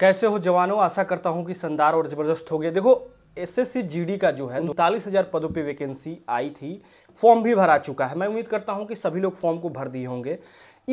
कैसे हो जवानों आशा करता हूँ कि शानदार और ज़बरदस्त हो गए देखो एसएससी जीडी का जो है उनतालीस हज़ार पदों पे वैकेंसी आई थी फॉर्म भी भरा चुका है मैं उम्मीद करता हूँ कि सभी लोग फॉर्म को भर दिए होंगे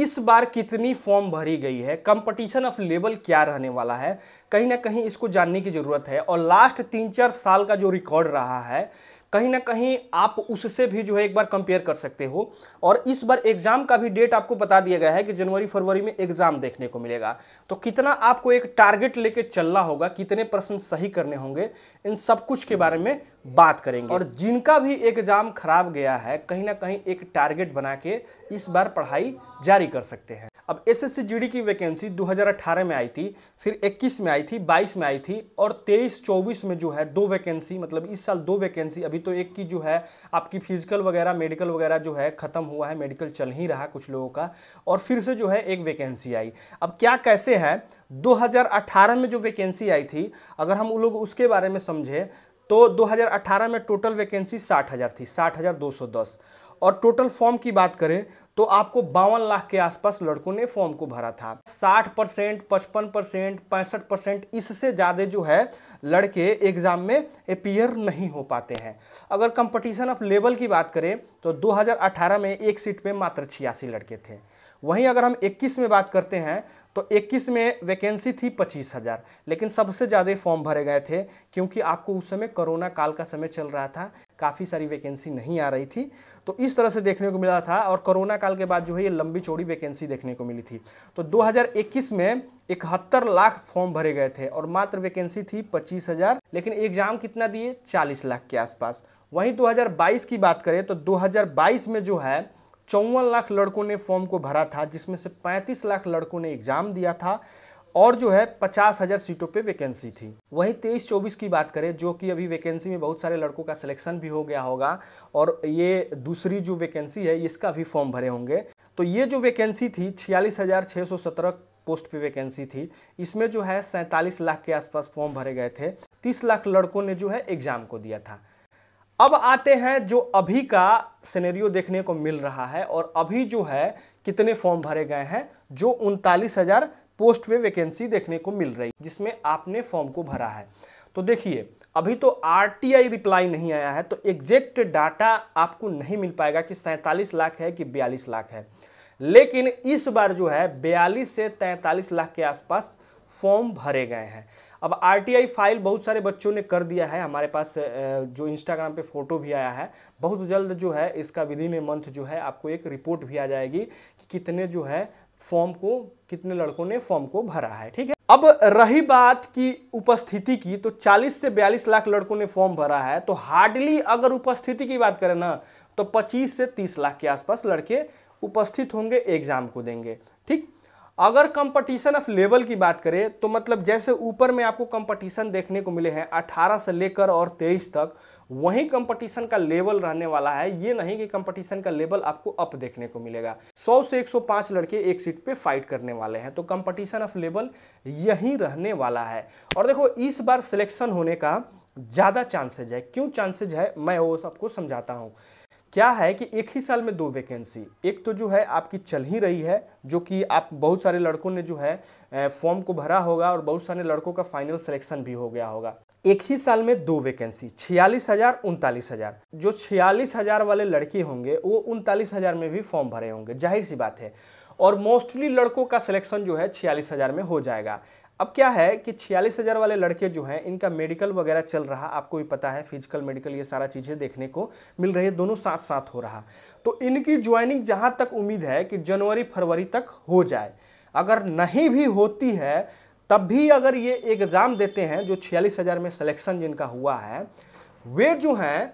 इस बार कितनी फॉर्म भरी गई है कंपटीशन ऑफ लेवल क्या रहने वाला है कहीं ना कहीं इसको जानने की ज़रूरत है और लास्ट तीन चार साल का जो रिकॉर्ड रहा है कहीं ना कहीं आप उससे भी जो है एक बार कंपेयर कर सकते हो और इस बार एग्ज़ाम का भी डेट आपको बता दिया गया है कि जनवरी फरवरी में एग्ज़ाम देखने को मिलेगा तो कितना आपको एक टारगेट लेके चलना होगा कितने प्रश्न सही करने होंगे इन सब कुछ के बारे में बात करेंगे और जिनका भी एग्ज़ाम खराब गया है कहीं ना कहीं एक टारगेट बना के इस बार पढ़ाई जारी कर सकते हैं अब एस एस की वैकेंसी 2018 में आई थी फिर 21 में आई थी 22 में आई थी और 23 24 में जो है दो वैकेंसी मतलब इस साल दो वैकेंसी अभी तो एक की जो है आपकी फिजिकल वगैरह मेडिकल वगैरह जो है ख़त्म हुआ है मेडिकल चल ही रहा कुछ लोगों का और फिर से जो है एक वैकेंसी आई अब क्या कैसे है 2018 में जो वैकेंसी आई थी अगर हम लोग उसके बारे में समझें तो 2018 में टोटल वैकेंसी साठ हज़ार थी साठ हज़ार दो सौ दस और टोटल फॉर्म की बात करें तो आपको बावन लाख के आसपास लड़कों ने फॉर्म को भरा था 60 परसेंट पचपन परसेंट पैंसठ परसेंट इससे ज़्यादा जो है लड़के एग्ज़ाम में अपियर नहीं हो पाते हैं अगर कंपटीशन ऑफ लेवल की बात करें तो 2018 में एक सीट पे मात्र छियासी लड़के थे वहीं अगर हम 21 में बात करते हैं तो 21 में वैकेंसी थी पच्चीस हज़ार लेकिन सबसे ज़्यादा फॉर्म भरे गए थे क्योंकि आपको उस समय कोरोना काल का समय चल रहा था काफ़ी सारी वैकेंसी नहीं आ रही थी तो इस तरह से देखने को मिला था और कोरोना काल के बाद जो है ये लंबी चौड़ी वैकेंसी देखने को मिली थी तो 2021 में इकहत्तर लाख फॉर्म भरे गए थे और मात्र वैकेंसी थी पच्चीस हज़ार लेकिन एग्ज़ाम कितना दिए चालीस लाख के आसपास वहीं 2022 की बात करें तो 2022 में जो है चौवन लाख लड़कों ने फॉर्म को भरा था जिसमें से पैंतीस लाख लड़कों ने एग्ज़ाम दिया था और जो है पचास हज़ार सीटों पे वैकेंसी थी वहीं तेईस चौबीस की बात करें जो कि अभी वैकेंसी में बहुत सारे लड़कों का सिलेक्शन भी हो गया होगा और ये दूसरी जो वैकेंसी है इसका भी फॉर्म भरे होंगे तो ये जो वैकेंसी थी छियालीस हज़ार छः सौ सत्रह पोस्ट पे वैकेंसी थी इसमें जो है सैंतालीस लाख के आसपास फॉर्म भरे गए थे तीस लाख लड़कों ने जो है एग्ज़ाम को दिया था अब आते हैं जो अभी का सिनेरियो देखने को मिल रहा है और अभी जो है कितने फॉर्म भरे गए हैं जो उनतालीस हज़ार पोस्ट पे वैकेंसी देखने को मिल रही जिसमें आपने फॉर्म को भरा है तो देखिए अभी तो आर रिप्लाई नहीं आया है तो एग्जैक्ट डाटा आपको नहीं मिल पाएगा कि सैंतालीस लाख है कि बयालीस लाख है लेकिन इस बार जो है बयालीस से तैंतालीस लाख के आसपास फॉर्म भरे गए हैं अब आरटीआई फाइल बहुत सारे बच्चों ने कर दिया है हमारे पास जो इंस्टाग्राम पे फोटो भी आया है बहुत जल्द जो है इसका विदिन ए मंथ जो है आपको एक रिपोर्ट भी आ जाएगी कि कितने जो है फॉर्म को कितने लड़कों ने फॉर्म को भरा है ठीक है अब रही बात की उपस्थिति की तो 40 से 42 लाख लड़कों ने फॉर्म भरा है तो हार्डली अगर उपस्थिति की बात करें ना तो 25 से 30 लाख के आसपास लड़के उपस्थित होंगे एग्जाम को देंगे ठीक अगर कंपटीशन ऑफ लेवल की बात करें तो मतलब जैसे ऊपर में आपको कंपटीशन देखने को मिले हैं 18 से लेकर और 23 तक वहीं कंपटीशन का लेवल रहने वाला है ये नहीं कि कंपटीशन का लेवल आपको अप देखने को मिलेगा 100 से 105 लड़के एक सीट पे फाइट करने वाले हैं तो कंपटीशन ऑफ लेवल यही रहने वाला है और देखो इस बार सिलेक्शन होने का ज़्यादा चांसेज है क्यों चांसेज है मैं वो सबको समझाता हूँ क्या है कि एक ही साल में दो वैकेंसी एक तो जो है आपकी चल ही रही है जो कि आप बहुत सारे लड़कों ने जो है फॉर्म को भरा होगा और बहुत सारे लड़कों का फाइनल सिलेक्शन भी हो गया होगा एक ही साल में दो वैकेंसी छियालीस हज़ार उनतालीस हज़ार जो छियालीस हज़ार वाले लड़के होंगे वो उनतालीस हज़ार में भी फॉर्म भरे होंगे जाहिर सी बात है और मोस्टली लड़कों का सिलेक्शन जो है छियालीस हज़ार में हो जाएगा अब क्या है कि छियालीस हज़ार वाले लड़के जो हैं इनका मेडिकल वगैरह चल रहा आपको भी पता है फिजिकल मेडिकल ये सारा चीज़ें देखने को मिल रही है दोनों साथ साथ हो रहा तो इनकी ज्वाइनिंग जहाँ तक उम्मीद है कि जनवरी फरवरी तक हो जाए अगर नहीं भी होती है तब भी अगर ये एग्ज़ाम देते हैं जो छियालीस हज़ार में सिलेक्शन जिनका हुआ है वे जो हैं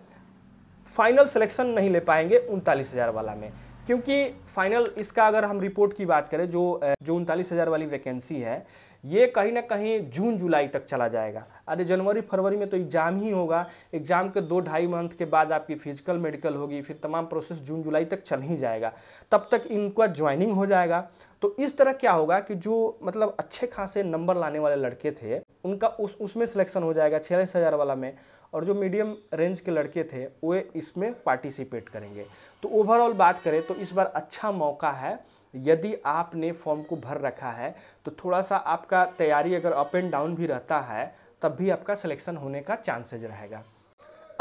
फाइनल सिलेक्शन नहीं ले पाएंगे उनतालीस हज़ार वाला में क्योंकि फाइनल इसका अगर हम रिपोर्ट की बात करें जो जो उनतालीस हज़ार वाली वैकेंसी है ये कहीं ना कहीं जून जुलाई तक चला जाएगा अरे जनवरी फरवरी में तो एग्ज़ाम ही होगा एग्ज़ाम के दो ढाई मंथ के बाद आपकी फिजिकल मेडिकल होगी फिर तमाम प्रोसेस जून जुलाई तक चल ही जाएगा तब तक इनका ज्वाइनिंग हो जाएगा तो इस तरह क्या होगा कि जो मतलब अच्छे खासे नंबर लाने वाले लड़के थे उनका उस उसमें सिलेक्शन हो जाएगा छियालीस हज़ार वाला में और जो मीडियम रेंज के लड़के थे वे इसमें पार्टिसिपेट करेंगे तो ओवरऑल बात करें तो इस बार अच्छा मौका है यदि आपने फॉर्म को भर रखा है तो थोड़ा सा आपका तैयारी अगर अप एंड डाउन भी रहता है तब भी आपका सिलेक्शन होने का चांसेज रहेगा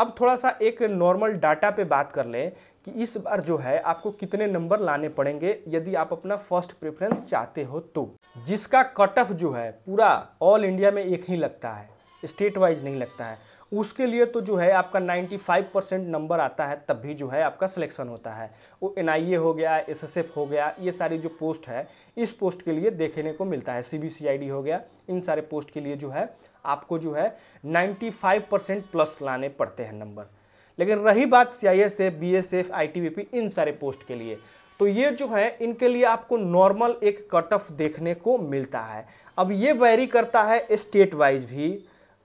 अब थोड़ा सा एक नॉर्मल डाटा पे बात कर लें कि इस बार जो है आपको कितने नंबर लाने पड़ेंगे यदि आप अपना फर्स्ट प्रेफरेंस चाहते हो तो जिसका कट ऑफ जो है पूरा ऑल इंडिया में एक ही लगता है स्टेट वाइज नहीं लगता है उसके लिए तो जो है आपका 95 परसेंट नंबर आता है तब भी जो है आपका सिलेक्शन होता है वो एन हो गया एस हो गया ये सारी जो पोस्ट है इस पोस्ट के लिए देखने को मिलता है सी हो गया इन सारे पोस्ट के लिए जो है आपको जो है नाइन्टी परसेंट प्लस लाने पड़ते हैं नंबर लेकिन रही बात C I S F B S F I T B P इन सारे पोस्ट के लिए तो ये जो है इनके लिए आपको नॉर्मल एक कट ऑफ देखने को मिलता है अब ये वेरी करता है स्टेट वाइज भी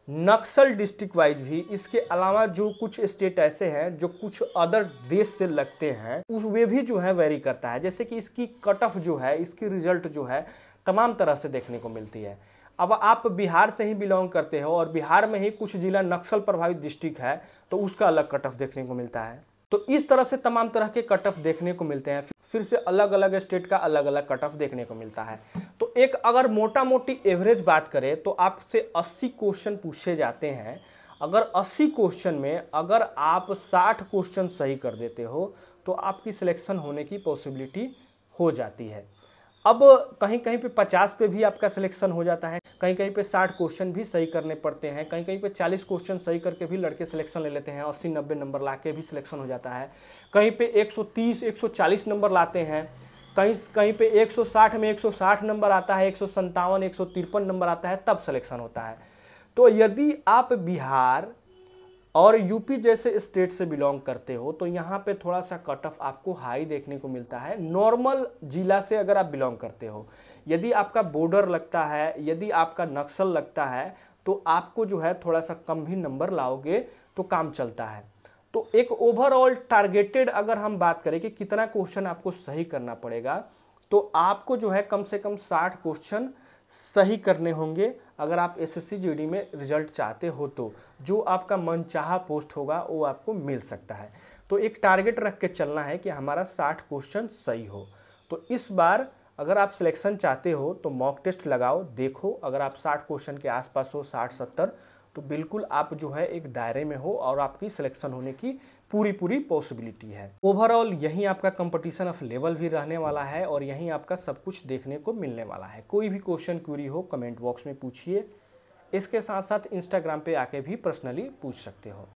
नक्सल डिस्ट्रिक्ट वाइज भी इसके अलावा जो कुछ स्टेट ऐसे हैं जो कुछ अदर देश से लगते हैं उस वे भी जो है वेरी करता है जैसे कि इसकी कट ऑफ जो है इसकी रिजल्ट जो है तमाम तरह से देखने को मिलती है अब आप बिहार से ही बिलोंग करते हो और बिहार में ही कुछ जिला नक्सल प्रभावित डिस्ट्रिक्ट है तो उसका अलग कट ऑफ देखने को मिलता है तो इस तरह से तमाम तरह के कट ऑफ देखने को मिलते हैं फिर से अलग अलग स्टेट का अलग अलग कट ऑफ देखने को मिलता है तो एक अगर मोटा मोटी एवरेज बात करें तो आपसे 80 क्वेश्चन पूछे जाते हैं अगर 80 क्वेश्चन में अगर आप 60 क्वेश्चन सही कर देते हो तो आपकी सिलेक्शन होने की पॉसिबिलिटी हो जाती है अब कहीं कहीं पे 50 पे भी आपका सिलेक्शन हो जाता है कहीं कहीं पे 60 क्वेश्चन भी सही करने पड़ते हैं कहीं कहीं पे 40 क्वेश्चन सही करके भी लड़के सिलेक्शन ले लेते हैं अस्सी नब्बे नंबर ला के भी सिलेक्शन हो जाता है कहीं पे 130 140 नंबर लाते हैं कहीं कहीं पे 160 में 160 नंबर आता है एक सौ नंबर आता है तब सिलेक्शन होता है तो यदि आप बिहार और यूपी जैसे स्टेट से बिलोंग करते हो तो यहाँ पे थोड़ा सा कट ऑफ आपको हाई देखने को मिलता है नॉर्मल जिला से अगर आप बिलोंग करते हो यदि आपका बॉर्डर लगता है यदि आपका नक्सल लगता है तो आपको जो है थोड़ा सा कम भी नंबर लाओगे तो काम चलता है तो एक ओवरऑल टारगेटेड अगर हम बात करें कि कितना क्वेश्चन आपको सही करना पड़ेगा तो आपको जो है कम से कम साठ क्वेश्चन सही करने होंगे अगर आप एस एस में रिजल्ट चाहते हो तो जो आपका मनचाहा पोस्ट होगा वो आपको मिल सकता है तो एक टारगेट रख के चलना है कि हमारा साठ क्वेश्चन सही हो तो इस बार अगर आप सिलेक्शन चाहते हो तो मॉक टेस्ट लगाओ देखो अगर आप साठ क्वेश्चन के आसपास हो साठ सत्तर तो बिल्कुल आप जो है एक दायरे में हो और आपकी सिलेक्शन होने की पूरी पूरी पॉसिबिलिटी है ओवरऑल यही आपका कंपटीशन ऑफ लेवल भी रहने वाला है और यही आपका सब कुछ देखने को मिलने वाला है कोई भी क्वेश्चन क्यूरी हो कमेंट बॉक्स में पूछिए इसके साथ साथ इंस्टाग्राम पे आके भी पर्सनली पूछ सकते हो